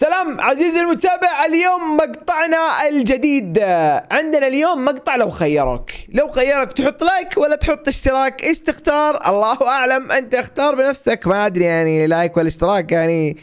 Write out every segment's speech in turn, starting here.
سلام عزيزي المتابع اليوم مقطعنا الجديد عندنا اليوم مقطع لو خيروك لو خيرك تحط لايك ولا تحط اشتراك ايش تختار الله اعلم انت اختار بنفسك ما ادري يعني لايك ولا اشتراك يعني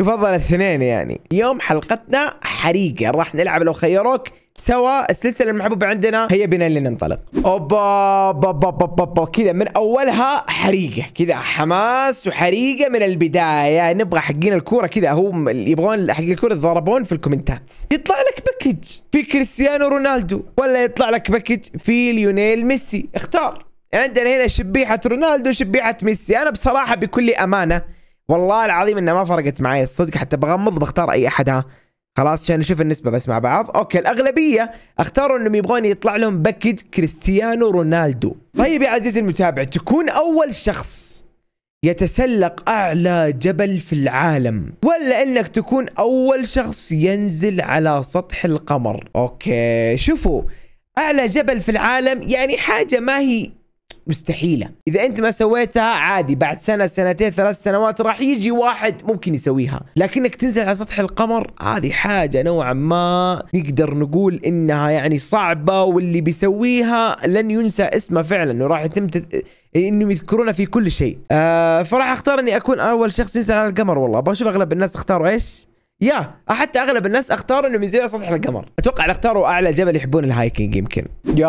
يفضل الاثنين يعني اليوم حلقتنا حريقه راح نلعب لو خيروك سوا السلسله المحبوبه عندنا هيا بنا لننطلق اوبا بابا بابا با كذا من اولها حريقه كذا حماس وحريقه من البدايه نبغى حقين الكوره كذا هو يبغون حق الكوره يتضاربون في الكومنتات يطلع لك باكج في كريستيانو رونالدو ولا يطلع لك باكج في ليونيل ميسي اختار عندنا هنا شبيحه رونالدو شبيحه ميسي انا بصراحه بكل امانه والله العظيم انها ما فرقت معي الصدق حتى بغمض بختار اي احد ها خلاص عشان نشوف النسبة بس مع بعض اوكي الاغلبية اختاروا انهم يبغون يطلع لهم باكج كريستيانو رونالدو طيب يا عزيزي المتابع تكون اول شخص يتسلق اعلى جبل في العالم ولا انك تكون اول شخص ينزل على سطح القمر اوكي شوفوا اعلى جبل في العالم يعني حاجة ما هي مستحيله اذا انت ما سويتها عادي بعد سنه سنتين ثلاث سنوات راح يجي واحد ممكن يسويها لكنك تنزل على سطح القمر هذه حاجه نوعا ما نقدر نقول انها يعني صعبه واللي بيسويها لن ينسى اسمه فعلا وراح يتم تت... انهم يذكرونه في كل شيء آه فراح اختار اني اكون اول شخص ينزل على القمر والله ابغى اشوف اغلب الناس اختاروا ايش يا حتى اغلب الناس اختاروا انهم ينزلوا سطح القمر اتوقع اللي اختاروا اعلى جبل يحبون الهايكنج يمكن يا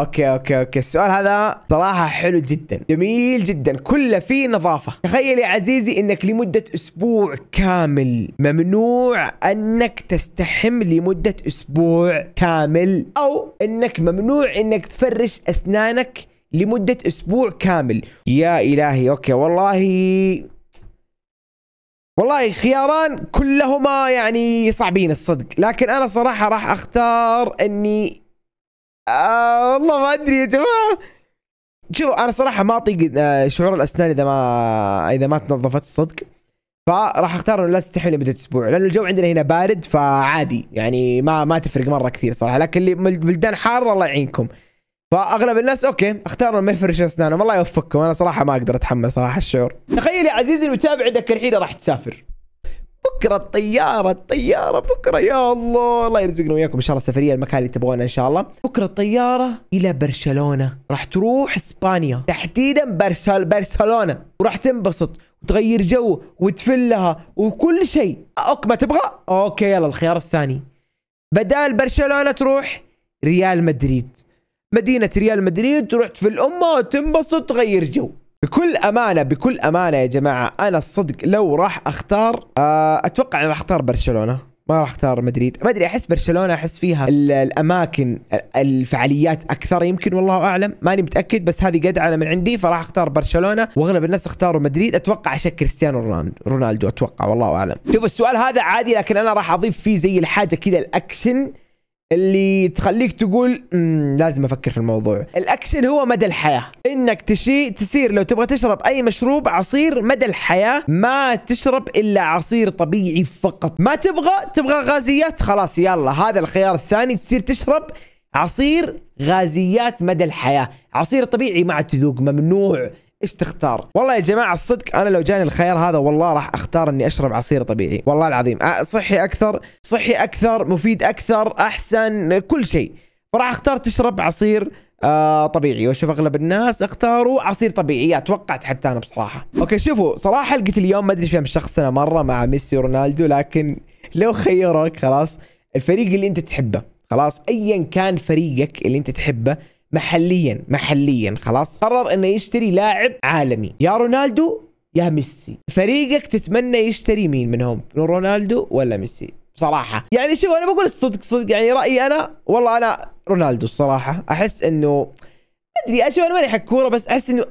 اوكي اوكي اوكي السؤال هذا صراحه حلو جدا جميل جدا كله فيه نظافه تخيل يا عزيزي انك لمده اسبوع كامل ممنوع انك تستحم لمده اسبوع كامل او انك ممنوع انك تفرش اسنانك لمده اسبوع كامل يا الهي اوكي والله والله خياران كلهما يعني صعبين الصدق لكن انا صراحه راح اختار اني آه والله ما ادري يا جماعه شوفوا انا صراحه ما اطيق آه، شعور الاسنان اذا ما اذا ما تنظفت الصدق فراح اختار انه لا تستحمل لمده اسبوع لان الجو عندنا هنا بارد فعادي يعني ما ما تفرق مره كثير صراحه لكن اللي بلدان حاره الله يعينكم فاغلب الناس اوكي اختاروا ما يفرش اسنانهم الله يوفقكم انا صراحه ما اقدر اتحمل صراحه الشعور تخيل يا عزيزي المتابع انك الحين راح تسافر بكره الطياره الطياره بكره يا الله الله يرزقنا وياكم ان شاء الله السفريه المكان اللي تبغونه ان شاء الله بكره الطياره الى برشلونه راح تروح اسبانيا تحديدا برسل برشلونه وراح تنبسط وتغير جو وتفلها وكل شيء ما تبغى اوكي يلا الخيار الثاني بدال برشلونه تروح ريال مدريد مدينه ريال مدريد رحت في الامه وتنبسط تغير جو بكل امانه بكل امانه يا جماعه انا الصدق لو راح اختار آه، اتوقع اني راح اختار برشلونه ما راح اختار مدريد ما ادري احس برشلونه احس فيها الاماكن الفعاليات اكثر يمكن والله اعلم ماني متاكد بس هذه قد انا من عندي فراح اختار برشلونه واغلب الناس اختاروا مدريد اتوقع عشان كريستيانو رونالدو اتوقع والله اعلم شوف السؤال هذا عادي لكن انا راح اضيف فيه زي الحاجه كذا الاكشن اللي تخليك تقول لازم افكر في الموضوع الاكشن هو مدى الحياه انك تشي تسير لو تبغى تشرب اي مشروب عصير مدى الحياه ما تشرب الا عصير طبيعي فقط ما تبغى تبغى غازيات خلاص يلا هذا الخيار الثاني تصير تشرب عصير غازيات مدى الحياه عصير طبيعي ما تذوق ممنوع ايش تختار والله يا جماعه الصدق انا لو جاني الخيار هذا والله راح اختار اني اشرب عصير طبيعي والله العظيم صحي اكثر صحي اكثر مفيد اكثر احسن كل شيء فراح اختار تشرب عصير آه طبيعي واشوف اغلب الناس اختاروا عصير طبيعي توقعت حتى انا بصراحه اوكي شوفوا صراحه لقيت اليوم ما ادري شخص انا مره مع ميسي ورونالدو لكن لو خيروك خلاص الفريق اللي انت تحبه خلاص ايا كان فريقك اللي انت تحبه محليا محليا خلاص قرر انه يشتري لاعب عالمي يا رونالدو يا ميسي فريقك تتمنى يشتري مين منهم رونالدو ولا ميسي بصراحه يعني شوف انا بقول الصدق صدق يعني رايي انا والله انا رونالدو الصراحه احس انه ادري اشوف انا ماني حق كوره بس احس انه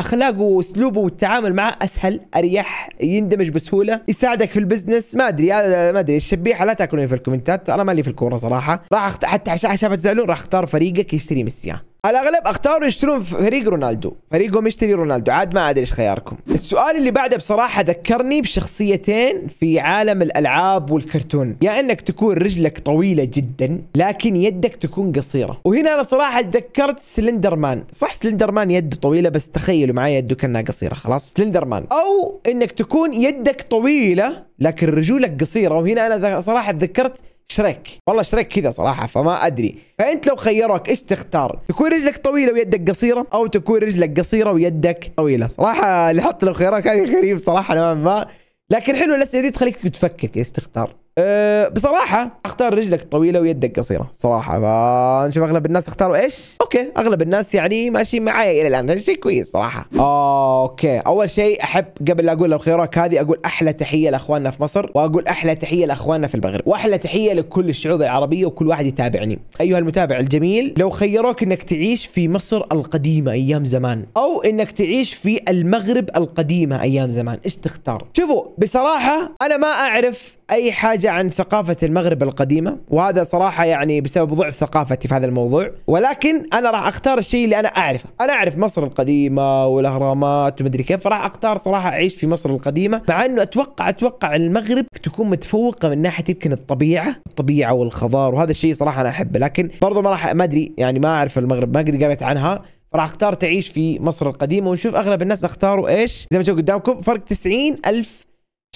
اخلاقه واسلوبه والتعامل معه اسهل اريح يندمج بسهوله يساعدك في البزنس ما ادري ما ادري الشبيحه لا تاكلوني في الكومنتات انا مالي في الكوره صراحه راح أخت... حتى عشان ما تزعلون راح اختار فريقك يشتري ميسي الاغلب اختاروا يشترون فريق رونالدو فريقهم يشتري رونالدو عاد ما ادري ايش خياركم السؤال اللي بعده بصراحه ذكرني بشخصيتين في عالم الالعاب والكرتون يا انك تكون رجلك طويله جدا لكن يدك تكون قصيره وهنا انا صراحه تذكرت سلندر مان صح سلندر مان يده طويله بس تخيلوا معي يده كانها قصيره خلاص سلندر مان او انك تكون يدك طويله لكن رجولك قصيره وهنا انا صراحه تذكرت شريك والله شريك كذا صراحه فما ادري فانت لو خيروك ايش تختار تكون رجلك طويله ويدك قصيره او تكون رجلك قصيره ويدك طويله صراحه اللي حط لو خيروك هذه غريب صراحه نوعا ما لكن حلو الاسئله دي تخليك تفكر ايش تختار أه بصراحه اختار رجلك طويله ويدك قصيره صراحه فنشوف اغلب الناس اختاروا ايش اوكي اغلب الناس يعني ماشيين معايا الى الان شيء كويس صراحه اوكي اول شيء احب قبل لا اقول الاختيارات هذه اقول احلى تحيه لاخواننا في مصر واقول احلى تحيه لاخواننا في المغرب واحلى تحيه لكل الشعوب العربيه وكل واحد يتابعني ايها المتابع الجميل لو خيروك انك تعيش في مصر القديمه ايام زمان او انك تعيش في المغرب القديمه ايام زمان ايش تختار شوفوا بصراحه انا ما اعرف اي حاجه عن ثقافة المغرب القديمة وهذا صراحة يعني بسبب ضعف ثقافتي في هذا الموضوع ولكن أنا راح أختار الشيء اللي أنا أعرفه أنا أعرف مصر القديمة والأهرامات ومدري كيف فراح أختار صراحة أعيش في مصر القديمة مع أنه أتوقع أتوقع المغرب تكون متفوقة من ناحية يمكن الطبيعة الطبيعة والخضار وهذا الشيء صراحة أنا أحبه لكن برضو ما راح ما أدري يعني ما أعرف المغرب ما قد قريت عنها راح اختار تعيش في مصر القديمه ونشوف اغلب الناس اختاروا ايش زي ما تشوفوا قدامكم فرق 90 الف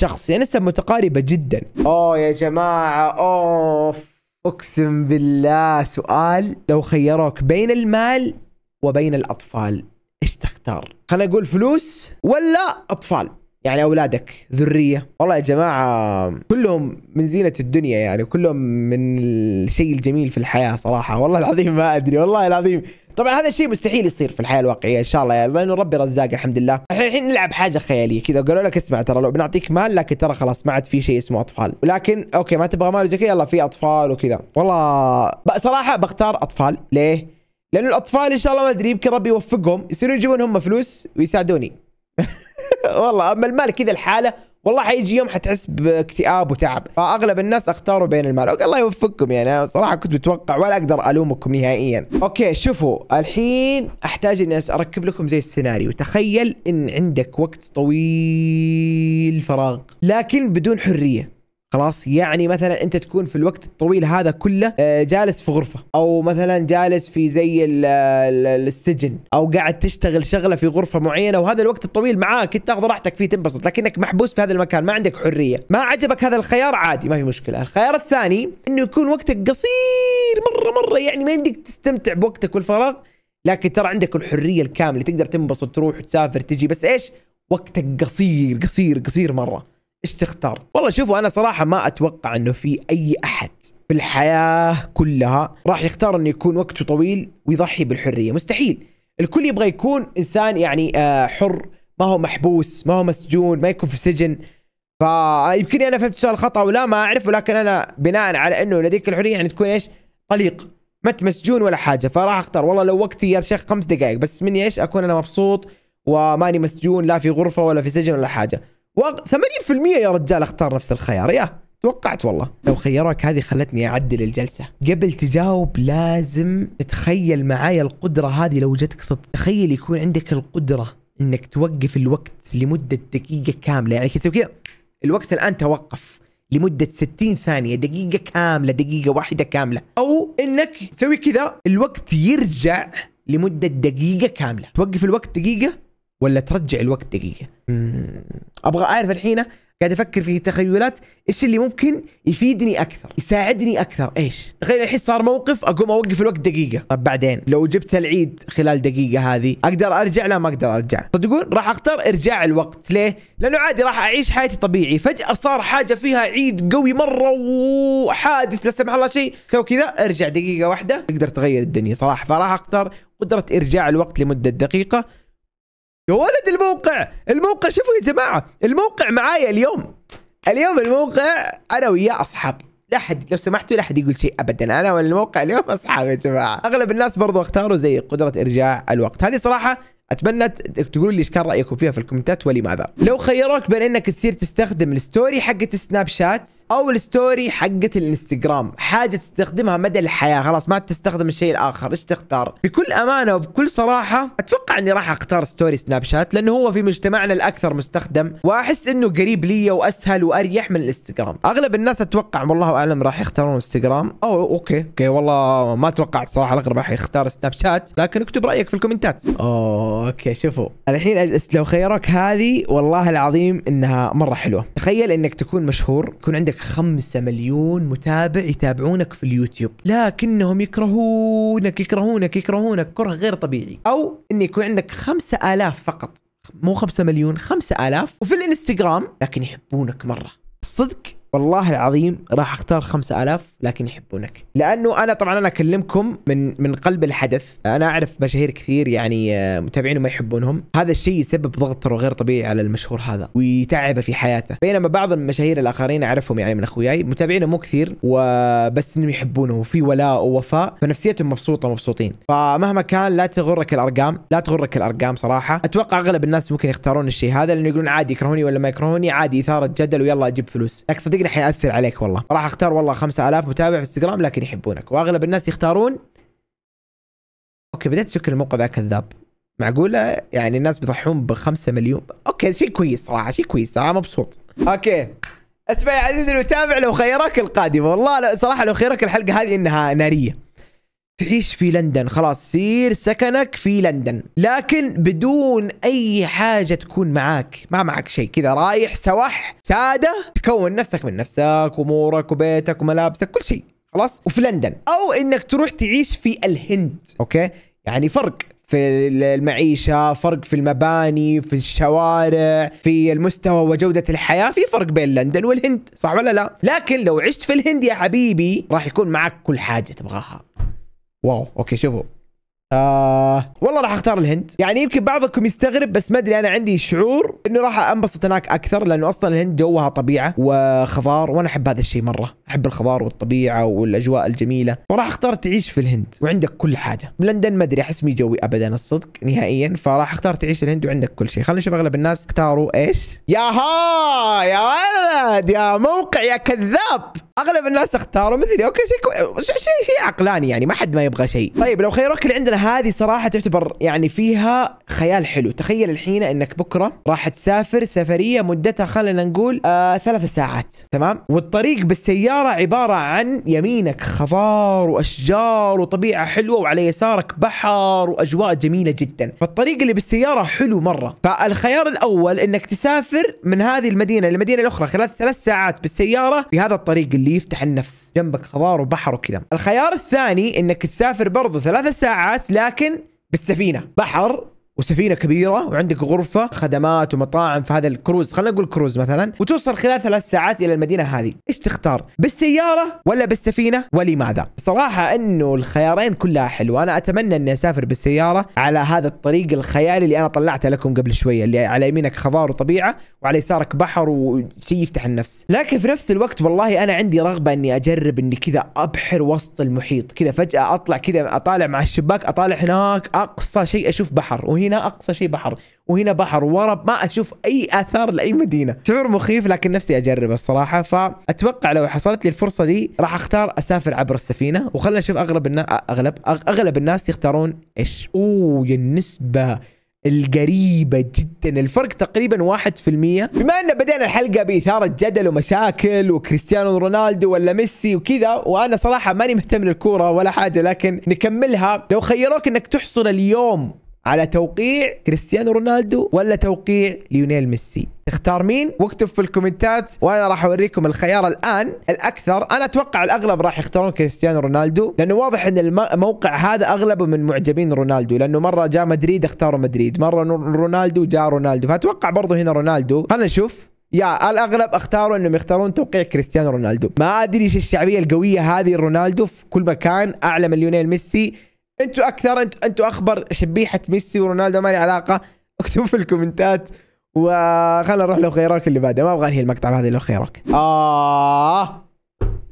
شخص يعني نسب متقاربه جدا اوه يا جماعه اوف اقسم بالله سؤال لو خيروك بين المال وبين الاطفال ايش تختار خلينا اقول فلوس ولا اطفال يعني اولادك ذريه والله يا جماعه كلهم من زينه الدنيا يعني كلهم من الشيء الجميل في الحياه صراحه والله العظيم ما ادري والله العظيم طبعا هذا الشيء مستحيل يصير في الحياه الواقعيه ان شاء الله يعني لانه ربي رزاق الحمد لله الحين نلعب حاجه خياليه كذا قالوا لك اسمع ترى لو بنعطيك مال لكن ترى خلاص ما عاد في شيء اسمه اطفال ولكن اوكي ما تبغى مال زي كذا يلا في اطفال وكذا والله صراحه بختار اطفال ليه لانه الاطفال ان شاء الله ما ادري يمكن ربي يوفقهم يصيرون يجيبون هم فلوس ويساعدوني والله اما المال كذا الحاله والله حيجي يوم حتحس باكتئاب وتعب فاغلب الناس اختاروا بين المال أوكي الله يوفقكم يعني انا صراحه كنت متوقع ولا اقدر الومكم نهائيا اوكي شوفوا الحين احتاج اني اركب لكم زي السيناريو تخيل ان عندك وقت طويل فراغ لكن بدون حريه خلاص يعني مثلا انت تكون في الوقت الطويل هذا كله آه، جالس في غرفه او مثلا جالس في زي السجن او قاعد تشتغل شغله في غرفه معينه وهذا الوقت الطويل معاك انت تاخذ راحتك فيه تنبسط لكنك محبوس في هذا المكان ما عندك حريه ما عجبك هذا الخيار عادي ما في مشكله الخيار الثاني انه يكون وقتك قصير مره مره يعني ما يمديك تستمتع بوقتك والفراغ لكن ترى عندك الحريه الكامله تقدر تنبسط تروح وتسافر تجي بس ايش وقتك قصير قصير قصير مره ايش تختار؟ والله شوفوا انا صراحه ما اتوقع انه في اي احد في الحياه كلها راح يختار انه يكون وقته طويل ويضحي بالحريه، مستحيل. الكل يبغى يكون انسان يعني آه، حر، ما هو محبوس، ما هو مسجون، ما يكون في سجن. يمكن انا فهمت السؤال خطا ولا ما اعرف ولكن انا بناء على انه لديك الحريه يعني تكون ايش؟ طليق. ما انت مسجون ولا حاجه فراح اختار والله لو وقتي يا شيخ خمس دقائق بس مني ايش؟ اكون انا مبسوط وماني مسجون لا في غرفه ولا في سجن ولا حاجه. و... 80% يا رجال اختار نفس الخيار يا توقعت والله لو خيروك هذه خلتني اعدل الجلسه قبل تجاوب لازم تتخيل معايا القدره هذه لو جتك صدق تخيل يكون عندك القدره انك توقف الوقت لمده دقيقه كامله يعني كذا كذا الوقت الان توقف لمدة 60 ثانية دقيقة كاملة دقيقة واحدة كاملة أو إنك تسوي كذا الوقت يرجع لمدة دقيقة كاملة توقف الوقت دقيقة ولا ترجع الوقت دقيقه ابغى اعرف الحين قاعد افكر في تخيلات ايش اللي ممكن يفيدني اكثر يساعدني اكثر ايش تخيل الحين صار موقف اقوم اوقف الوقت دقيقه طب بعدين لو جبت العيد خلال دقيقه هذه اقدر ارجع لا ما اقدر ارجع تقول راح اختار ارجاع الوقت ليه لانه عادي راح اعيش حياتي طبيعي فجاه صار حاجه فيها عيد قوي مره وحادث لا سمح الله شيء سو كذا ارجع دقيقه واحده تقدر تغير الدنيا صراحه فراح اختار قدره ارجاع الوقت لمده دقيقه يا ولد الموقع الموقع شوفوا يا جماعه الموقع معايا اليوم اليوم الموقع انا وياه اصحاب لا حد لو سمحتوا لا حد يقول شيء ابدا انا والموقع اليوم اصحاب يا جماعه اغلب الناس برضو اختاروا زي قدره ارجاع الوقت هذه صراحه اتمنى تقولوا لي ايش كان رايكم فيها في الكومنتات ولماذا لو خيروك بين انك تصير تستخدم الستوري حقه سناب شات او الستوري حقه الانستغرام حاجه تستخدمها مدى الحياه خلاص ما تستخدم الشيء الاخر ايش تختار بكل امانه وبكل صراحه اتوقع اني راح اختار ستوري سناب شات لانه هو في مجتمعنا الاكثر مستخدم واحس انه قريب لي واسهل واريح من الانستغرام اغلب الناس اتوقع والله اعلم راح يختارون انستغرام او اوكي اوكي والله ما توقعت صراحه الاغلب راح يختار سناب شات لكن اكتب رايك في الكومنتات اوه اوكي شوفوا الحين أجلس لو خيروك هذه والله العظيم انها مره حلوه تخيل انك تكون مشهور يكون عندك خمسة مليون متابع يتابعونك في اليوتيوب لكنهم يكرهونك يكرهونك يكرهونك كره غير طبيعي او ان يكون عندك خمسة آلاف فقط مو خمسة مليون خمسة آلاف وفي الانستغرام لكن يحبونك مره صدق والله العظيم راح اختار خمسة آلاف لكن يحبونك لانه انا طبعا انا اكلمكم من من قلب الحدث انا اعرف مشاهير كثير يعني آه، متابعين ما يحبونهم هذا الشيء يسبب ضغط غير طبيعي على المشهور هذا ويتعبه في حياته بينما بعض المشاهير الاخرين اعرفهم يعني من اخوياي متابعينه مو كثير وبس انهم يحبونه وفي ولاء ووفاء فنفسيتهم مبسوطه مبسوطين فمهما كان لا تغرك الارقام لا تغرك الارقام صراحه اتوقع اغلب الناس ممكن يختارون الشيء هذا لانه يقولون عادي يكرهوني ولا ما يكرهوني عادي اثاره جدل ويلا اجيب فلوس لكن صدقني حياثر عليك والله راح اختار والله 5000 متابع في انستغرام لكن يحبونك واغلب الناس يختارون اوكي بديت افكر الموقع ذا كذاب معقوله يعني الناس بيضحون بخمسة مليون اوكي شيء كويس صراحه شيء كويس انا مبسوط اوكي اسمع يا عزيزي المتابع لو خيرك القادمه والله صراحه لو خيرك الحلقه هذه انها ناريه تعيش في لندن خلاص سير سكنك في لندن لكن بدون اي حاجة تكون معاك ما معك شيء كذا رايح سوح سادة تكون نفسك من نفسك امورك وبيتك وملابسك كل شيء خلاص وفي لندن او انك تروح تعيش في الهند اوكي يعني فرق في المعيشة فرق في المباني في الشوارع في المستوى وجودة الحياة في فرق بين لندن والهند صح ولا لا لكن لو عشت في الهند يا حبيبي راح يكون معك كل حاجة تبغاها واو اوكي شوفوا آه والله راح اختار الهند يعني يمكن بعضكم يستغرب بس ما ادري انا عندي شعور انه راح انبسط هناك اكثر لانه اصلا الهند جوها طبيعه وخضار وانا احب هذا الشيء مره احب الخضار والطبيعه والاجواء الجميله وراح اختار تعيش في الهند وعندك كل حاجه لندن ما ادري احس مي جوي ابدا الصدق نهائيا فراح اختار تعيش في الهند وعندك كل شيء خلينا نشوف اغلب الناس اختاروا ايش ها يا ولد يا موقع يا كذاب اغلب الناس اختاروا مثلي اوكي شيء كو... شيء شي عقلاني يعني ما حد ما يبغى شيء طيب لو خيروك اللي عندنا هذه صراحه تعتبر يعني فيها خيال حلو تخيل الحين انك بكره راح تسافر سفريه مدتها خلينا نقول آه ثلاث ساعات تمام والطريق بالسياره الحضارة عبارة عن يمينك خضار وأشجار وطبيعة حلوة وعلى يسارك بحر وأجواء جميلة جدا فالطريق اللي بالسيارة حلو مرة فالخيار الأول أنك تسافر من هذه المدينة للمدينة الأخرى خلال ثلاث ساعات بالسيارة بهذا الطريق اللي يفتح النفس جنبك خضار وبحر وكذا الخيار الثاني أنك تسافر برضو ثلاث ساعات لكن بالسفينة بحر وسفينه كبيره وعندك غرفه خدمات ومطاعم في هذا الكروز خلينا نقول كروز مثلا وتوصل خلال ثلاث ساعات الى المدينه هذه ايش تختار بالسياره ولا بالسفينه ولماذا بصراحه انه الخيارين كلها حلوه انا اتمنى اني اسافر بالسياره على هذا الطريق الخيالي اللي انا طلعته لكم قبل شويه اللي على يمينك خضار وطبيعه وعلى يسارك بحر وشيء يفتح النفس لكن في نفس الوقت والله انا عندي رغبه اني اجرب اني كذا ابحر وسط المحيط كذا فجاه اطلع كذا اطالع مع الشباك اطالع هناك اقصى شيء اشوف بحر وهي وهنا اقصى شيء بحر وهنا بحر ورا ما اشوف اي اثار لاي مدينه شعور مخيف لكن نفسي اجرب الصراحه فاتوقع لو حصلت لي الفرصه دي راح اختار اسافر عبر السفينه وخلنا نشوف اغلب الناس اغلب اغلب الناس يختارون ايش اوه النسبه القريبة جدا الفرق تقريبا 1% بما ان بدينا الحلقة بإثارة جدل ومشاكل وكريستيانو رونالدو ولا ميسي وكذا وانا صراحة ماني مهتم للكورة ولا حاجة لكن نكملها لو خيروك انك تحصل اليوم على توقيع كريستيانو رونالدو ولا توقيع ليونيل ميسي تختار مين واكتب في الكومنتات وانا راح اوريكم الخيار الان الاكثر انا اتوقع الاغلب راح يختارون كريستيانو رونالدو لانه واضح ان الموقع هذا اغلبه من معجبين رونالدو لانه مره جاء مدريد اختاروا مدريد مره رونالدو جاء رونالدو فاتوقع برضه هنا رونالدو خلينا نشوف يا الاغلب اختاروا انهم يختارون توقيع كريستيانو رونالدو ما ادري ايش الشعبيه القويه هذه رونالدو في كل مكان اعلى من ليونيل ميسي انتوا اكثر انتوا انتوا اخبر شبيحه ميسي ورونالدو ما لي علاقه اكتبوا في الكومنتات وخلنا نروح لو خيروك اللي بعده ما ابغى انهي المقطع هذا لو خيروك اه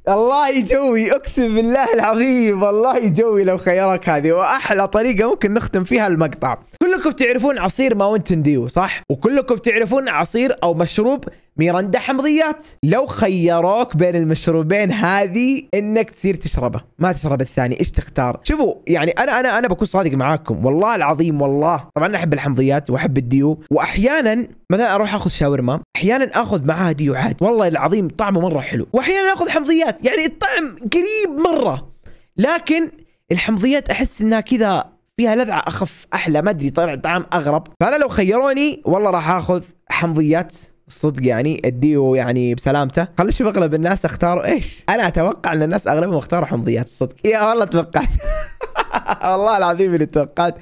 الله يجوي اقسم بالله العظيم والله يجوي لو خيرك هذه واحلى طريقه ممكن نختم فيها المقطع كلكم تعرفون عصير ماونتن ديو صح وكلكم تعرفون عصير او مشروب ميرندا حمضيات لو خيروك بين المشروبين هذه انك تصير تشربه ما تشرب الثاني ايش تختار شوفوا يعني انا انا انا بكون صادق معاكم والله العظيم والله طبعا انا احب الحمضيات واحب الديو واحيانا مثلا اروح اخذ شاورما احيانا اخذ معاها ديو عاد والله العظيم طعمه مره حلو واحيانا اخذ حمضيات يعني الطعم قريب مره لكن الحمضيات احس انها كذا فيها لذعه اخف احلى ما ادري طلع طعم اغرب فانا لو خيروني والله راح اخذ حمضيات صدق يعني اديه يعني بسلامته خلي اشوف اغلب الناس اختاروا ايش انا اتوقع ان الناس اغلبهم اختاروا حمضيات الصدق يا إيه، والله توقعت والله العظيم اللي توقعت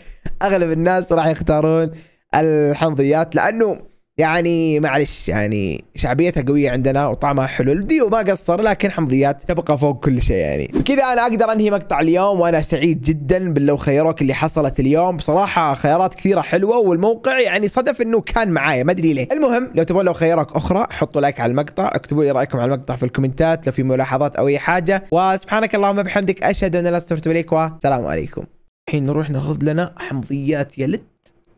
اغلب الناس راح يختارون الحمضيات لانه يعني معلش يعني شعبيتها قويه عندنا وطعمها حلو الديو ما قصر لكن حمضيات تبقى فوق كل شيء يعني بكذا انا اقدر انهي مقطع اليوم وانا سعيد جدا باللو خيروك اللي حصلت اليوم بصراحه خيارات كثيره حلوه والموقع يعني صدف انه كان معايا ما ادري ليه المهم لو تبغون لو خيروك اخرى حطوا لايك على المقطع اكتبوا لي رايكم على المقطع في الكومنتات لو في ملاحظات او اي حاجه وسبحانك اللهم بحمدك اشهد ان لا استغفرك وسلام عليكم الحين نروح ناخذ لنا حمضيات يا لت